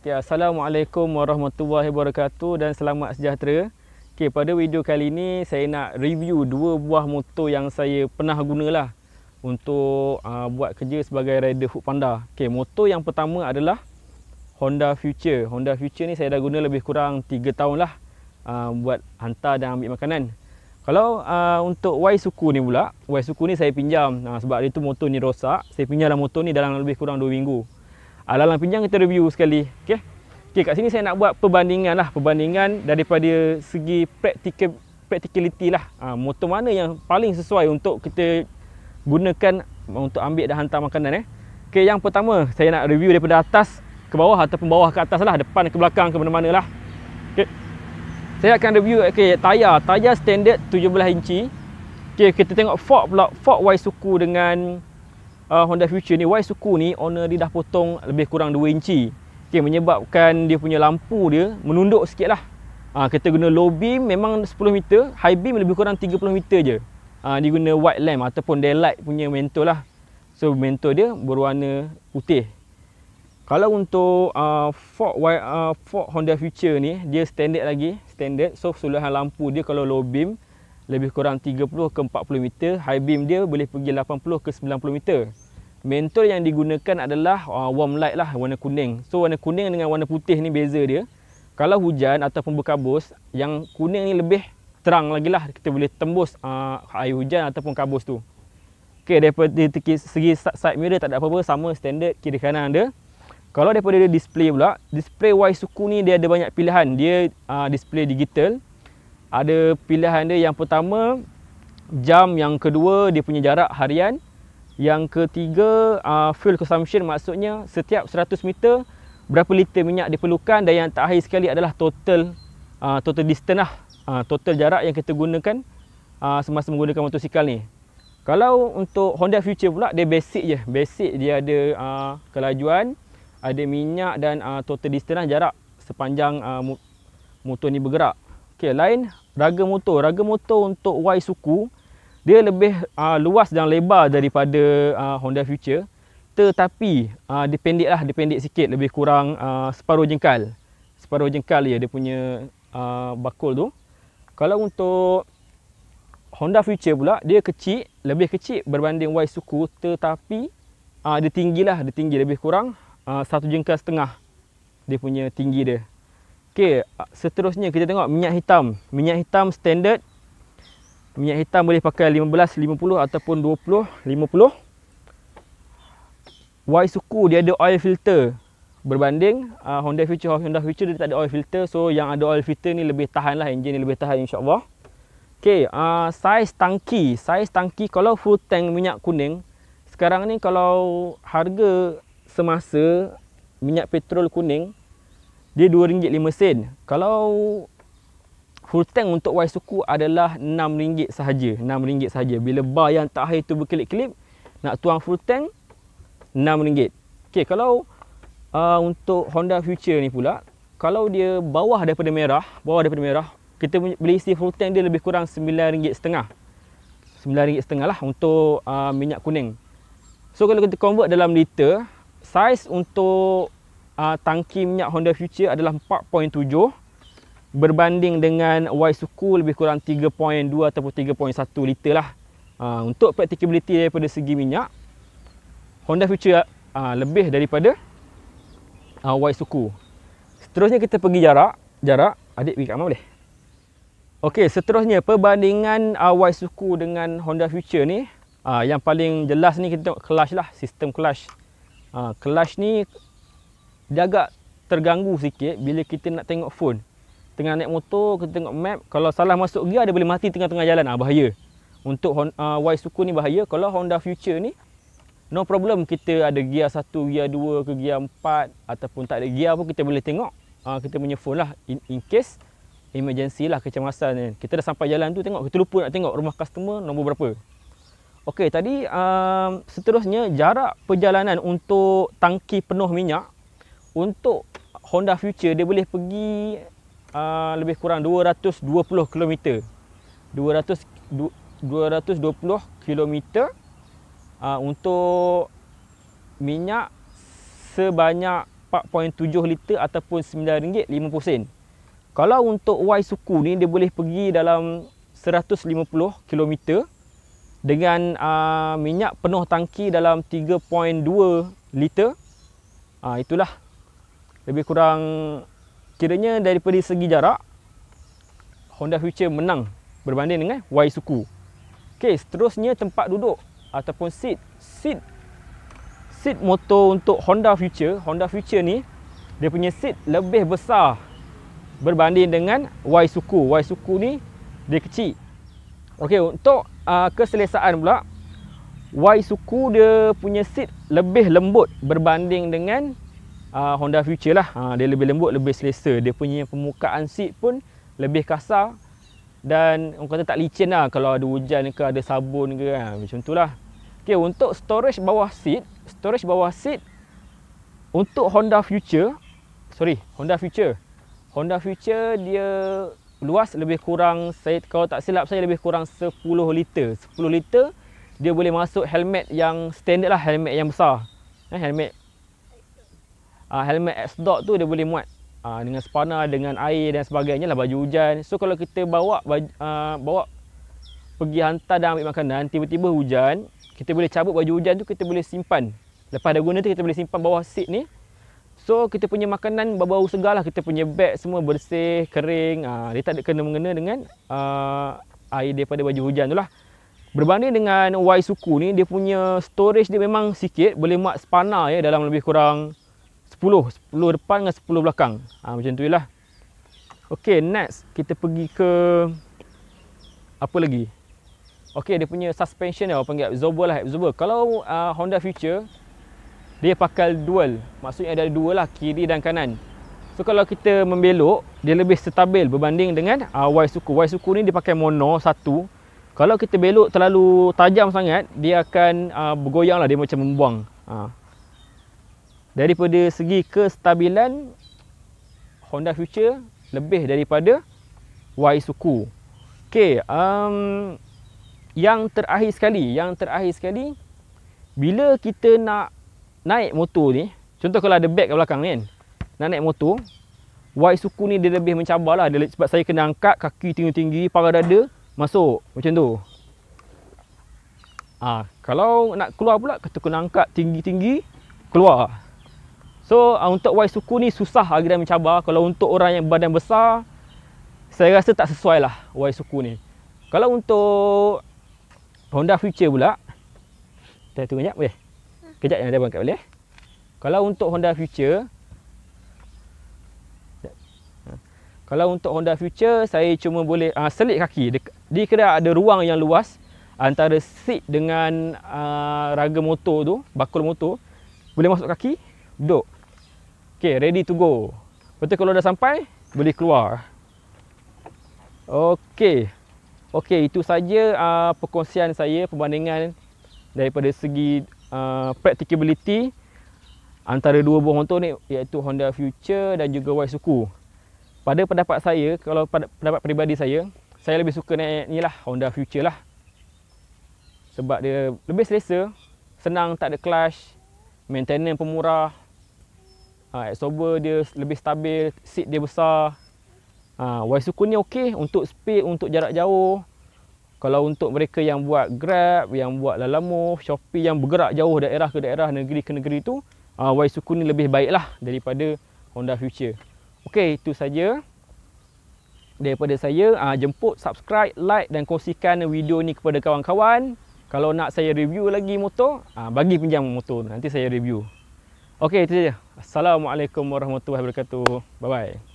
Okay, ya, Assalamualaikum warahmatullahi wabarakatuh dan selamat sejahtera. Okay, pada video kali ini saya nak review dua buah motor yang saya pernah guna lah untuk uh, buat kerja sebagai rider Hood Panda. Okay, motor yang pertama adalah Honda Future. Honda Future ni saya dah guna lebih kurang 3 tahun lah uh, buat hantar dan ambil makanan. Kalau uh, untuk Y Suku ni pula, Y Suku ni saya pinjam uh, sebab itu tu motor ni rosak. Saya pinjam lah motor ni dalam lebih kurang 2 minggu. Alalang ah, pinjang kita review sekali okay? Okay, Kat sini saya nak buat perbandingan lah Perbandingan daripada segi practical, practicality lah ha, Motor mana yang paling sesuai untuk kita gunakan Untuk ambil dan hantar makanan eh? okay, Yang pertama saya nak review daripada atas ke bawah Ataupun bawah ke atas lah Depan ke belakang ke mana-mana lah okay. Saya akan review okay, tayar Tayar standard 17 inci okay, Kita tengok fork pula Fork Y suku dengan uh, Honda Future ni Y suku ni owner dia dah potong lebih kurang 2 inci okay, menyebabkan dia punya lampu dia menunduk sikit lah uh, kita guna low beam memang 10 meter high beam lebih kurang 30 meter je uh, dia guna white lamp ataupun daylight punya mentol lah so mentol dia berwarna putih kalau untuk uh, Ford, uh, Ford Honda Future ni dia standard lagi standard so suluhan lampu dia kalau low beam lebih kurang 30 ke 40 meter high beam dia boleh pergi 80 ke 90 meter mentor yang digunakan adalah uh, warm light lah warna kuning so warna kuning dengan warna putih ni beza dia kalau hujan ataupun berkabus yang kuning ni lebih terang lagi lah kita boleh tembus uh, air hujan ataupun kabus tu ok daripada dari segi side mirror tak ada apa-apa sama standard kiri kanan anda. kalau daripada dia display pula display Y suku ni dia ada banyak pilihan dia uh, display digital ada pilihan dia yang pertama jam yang kedua dia punya jarak harian yang ketiga uh, fuel consumption maksudnya setiap 100 meter berapa liter minyak diperlukan dan yang terakhir sekali adalah total uh, total distance lah uh, total jarak yang kita gunakan uh, semasa menggunakan motosikal ni kalau untuk Honda Future pula dia basic je basic dia ada uh, kelajuan ada minyak dan uh, total distance lah jarak sepanjang uh, motor ni bergerak Okay, lain raga motor raga motor untuk Y suku dia lebih uh, luas dan lebar daripada uh, Honda Future tetapi uh, ah, dia pendek lah dia pendek sikit lebih kurang uh, separuh jengkal separuh jengkal dia dia punya uh, bakul tu kalau untuk Honda Future pula dia kecil lebih kecil berbanding Y suku tetapi uh, dia tinggi lah dia tinggi lebih kurang uh, satu jengkal setengah dia punya tinggi dia Okey, seterusnya kita tengok minyak hitam. Minyak hitam standard. Minyak hitam boleh pakai 15, 50 ataupun 20, 50. Wai suku dia ada oil filter. Berbanding uh, Honda Future, Honda Future dia tak ada oil filter. So yang ada oil filter ni lebih tahan lah engine, ni lebih tahan Insyaallah. allah Okey, uh, saiz tangki. Saiz tangki kalau full tank minyak kuning sekarang ni kalau harga semasa minyak petrol kuning dia RM2.5 sen. Kalau full tank untuk Y suku adalah RM6 sahaja, RM6 sahaja. Bila bar yang tak hair tu berkelip-kelip, nak tuang full tank RM6. Okay, kalau uh, untuk Honda Future ni pula, kalau dia bawah daripada merah, bawah daripada merah, kita boleh isi full tank dia lebih kurang RM9.5. RM9.5 lah untuk uh, minyak kuning. So kalau kita convert dalam liter, size untuk uh, tangki minyak Honda Future adalah 4.7 berbanding dengan Y Suku lebih kurang 3.2 ataupun 3.1 liter lah. Uh, untuk practicability daripada segi minyak, Honda Future uh, lebih daripada uh, Y Suku. Seterusnya kita pergi jarak. Jarak, adik pergi kat mana boleh? Okey, seterusnya perbandingan uh, Y Suku dengan Honda Future ni, uh, yang paling jelas ni kita tengok clutch lah, sistem clutch. Uh, clutch ni dia agak terganggu sikit bila kita nak tengok phone tengah naik motor kita tengok map kalau salah masuk gear dia boleh mati tengah-tengah jalan ah bahaya untuk uh, Y suku ni bahaya kalau Honda Future ni no problem kita ada gear 1 gear 2 ke gear 4 ataupun tak ada gear pun kita boleh tengok uh, kita punya phone lah in, in case emergency lah kecemasan ni kita dah sampai jalan tu tengok kita lupa nak tengok rumah customer nombor berapa Okey tadi um, seterusnya jarak perjalanan untuk tangki penuh minyak untuk Honda Future dia boleh pergi uh, lebih kurang 220 km. 200 220 km uh, untuk minyak sebanyak 4.7 liter ataupun RM9.50. Kalau untuk Y suku ni dia boleh pergi dalam 150 km dengan uh, minyak penuh tangki dalam 3.2 liter. Uh, itulah lebih kurang kiranya daripada segi jarak Honda Future menang berbanding dengan Y Suku. Okey, seterusnya tempat duduk ataupun seat seat seat motor untuk Honda Future, Honda Future ni dia punya seat lebih besar berbanding dengan Y Suku. Y Suku ni dia kecil. Okey, untuk uh, keselesaan pula Y Suku dia punya seat lebih lembut berbanding dengan uh, Honda Future lah. Ha, dia lebih lembut, lebih selesa. Dia punya permukaan seat pun lebih kasar dan orang kata tak licin lah kalau ada hujan ke ada sabun ke kan. Macam tu lah. Okay, untuk storage bawah seat, storage bawah seat untuk Honda Future, sorry, Honda Future. Honda Future dia luas lebih kurang, saya kalau tak silap saya lebih kurang 10 liter. 10 liter dia boleh masuk helmet yang standard lah, helmet yang besar. Eh, helmet uh, helmet x tu dia boleh muat uh, dengan spana dengan air dan sebagainya lah baju hujan so kalau kita bawa baju, uh, ah, bawa pergi hantar dan ambil makanan tiba-tiba hujan kita boleh cabut baju hujan tu kita boleh simpan lepas dah guna tu kita boleh simpan bawah seat ni so kita punya makanan bau-bau segar lah kita punya beg semua bersih kering uh, dia tak ada kena mengena dengan uh, air daripada baju hujan tu lah Berbanding dengan Y suku ni dia punya storage dia memang sikit boleh muat spana ya dalam lebih kurang 10 10 depan dengan 10 belakang ha, Macam tu lah Okay next Kita pergi ke Apa lagi Okay dia punya suspension dia Orang panggil absorber lah absorber. Kalau uh, Honda Future Dia pakai dual Maksudnya ada dua lah Kiri dan kanan So kalau kita membelok Dia lebih stabil Berbanding dengan uh, Y suku Y suku ni dia pakai mono Satu Kalau kita belok terlalu Tajam sangat Dia akan uh, Bergoyang lah Dia macam membuang uh daripada segi kestabilan Honda Future lebih daripada Y Suku. Okey, um, yang terakhir sekali, yang terakhir sekali bila kita nak naik motor ni, contoh kalau ada beg kat belakang ni kan, nak naik motor, Y Suku ni dia lebih mencabarlah dia, sebab saya kena angkat kaki tinggi-tinggi, parah dada masuk macam tu. ha, kalau nak keluar pula kita kena angkat tinggi-tinggi keluar. So uh, untuk Y suku ni susah agak lah mencabar Kalau untuk orang yang badan besar Saya rasa tak sesuai lah Y suku ni Kalau untuk Honda Future pula Kita tunggu sekejap boleh? Kejap yang ada bangkat boleh Kalau untuk Honda Future Kalau untuk Honda Future saya cuma boleh uh, selit kaki Di kedai ada ruang yang luas Antara seat dengan uh, raga motor tu Bakul motor Boleh masuk kaki Duduk Okay, ready to go. Betul kalau dah sampai, boleh keluar. Okay. Okay, itu saja uh, perkongsian saya, perbandingan daripada segi uh, practicability antara dua buah motor ni iaitu Honda Future dan juga Waisuku. Pada pendapat saya, kalau pada pendapat peribadi saya, saya lebih suka naik ni lah, Honda Future lah. Sebab dia lebih selesa, senang tak ada clash, maintenance pemurah uh, absorber dia lebih stabil, seat dia besar. Ha, uh, y ni okey untuk speed, untuk jarak jauh. Kalau untuk mereka yang buat Grab, yang buat Lalamo, Shopee yang bergerak jauh daerah ke daerah, negeri ke negeri tu, uh, ha, Y suku ni lebih baik lah daripada Honda Future. Okey, itu saja daripada saya. Uh, jemput, subscribe, like dan kongsikan video ni kepada kawan-kawan. Kalau nak saya review lagi motor, uh, bagi pinjam motor. Nanti saya review. Okey, itu saja. Assalamualaikum warahmatullahi wabarakatuh. Bye-bye.